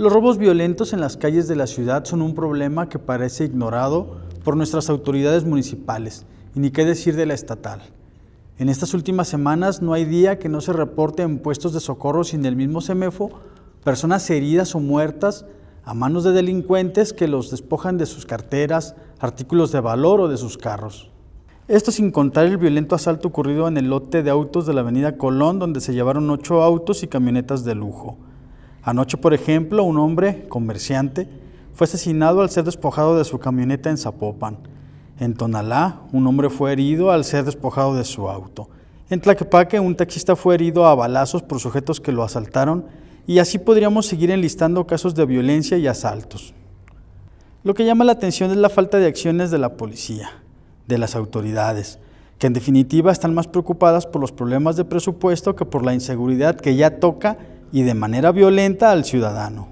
Los robos violentos en las calles de la ciudad son un problema que parece ignorado por nuestras autoridades municipales, y ni qué decir de la estatal. En estas últimas semanas no hay día que no se reporte en puestos de socorro sin el mismo CEMEFO personas heridas o muertas a manos de delincuentes que los despojan de sus carteras, artículos de valor o de sus carros. Esto sin contar el violento asalto ocurrido en el lote de autos de la avenida Colón, donde se llevaron ocho autos y camionetas de lujo. Anoche, por ejemplo, un hombre, comerciante, fue asesinado al ser despojado de su camioneta en Zapopan. En Tonalá, un hombre fue herido al ser despojado de su auto. En Tlaquepaque, un taxista fue herido a balazos por sujetos que lo asaltaron y así podríamos seguir enlistando casos de violencia y asaltos. Lo que llama la atención es la falta de acciones de la policía, de las autoridades, que en definitiva están más preocupadas por los problemas de presupuesto que por la inseguridad que ya toca y de manera violenta al ciudadano.